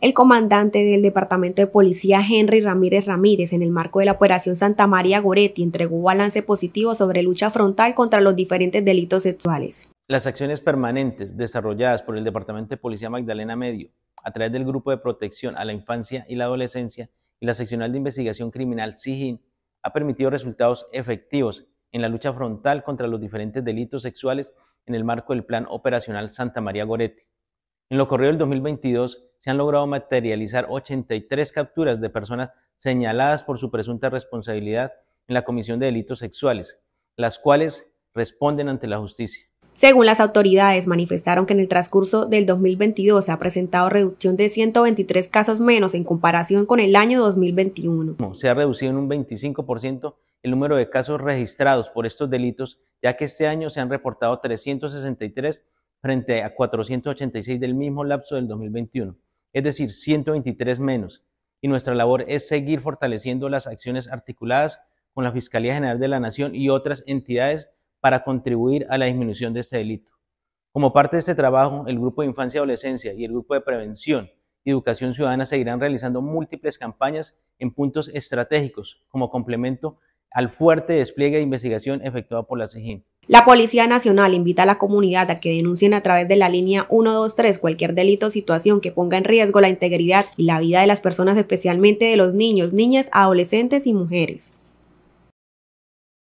el comandante del Departamento de Policía Henry Ramírez Ramírez en el marco de la Operación Santa María Goretti entregó un balance positivo sobre lucha frontal contra los diferentes delitos sexuales. Las acciones permanentes desarrolladas por el Departamento de Policía Magdalena Medio a través del Grupo de Protección a la Infancia y la Adolescencia y la Seccional de Investigación Criminal SIGIN ha permitido resultados efectivos en la lucha frontal contra los diferentes delitos sexuales en el marco del Plan Operacional Santa María Goretti. En lo corrido del 2022 se han logrado materializar 83 capturas de personas señaladas por su presunta responsabilidad en la comisión de delitos sexuales, las cuales responden ante la justicia. Según las autoridades, manifestaron que en el transcurso del 2022 se ha presentado reducción de 123 casos menos en comparación con el año 2021. Se ha reducido en un 25% el número de casos registrados por estos delitos, ya que este año se han reportado 363 frente a 486 del mismo lapso del 2021, es decir, 123 menos. Y nuestra labor es seguir fortaleciendo las acciones articuladas con la Fiscalía General de la Nación y otras entidades para contribuir a la disminución de este delito. Como parte de este trabajo, el Grupo de Infancia y Adolescencia y el Grupo de Prevención y Educación Ciudadana seguirán realizando múltiples campañas en puntos estratégicos como complemento al fuerte despliegue de investigación efectuado por la CIGIM. La Policía Nacional invita a la comunidad a que denuncien a través de la línea 123 cualquier delito o situación que ponga en riesgo la integridad y la vida de las personas, especialmente de los niños, niñas, adolescentes y mujeres.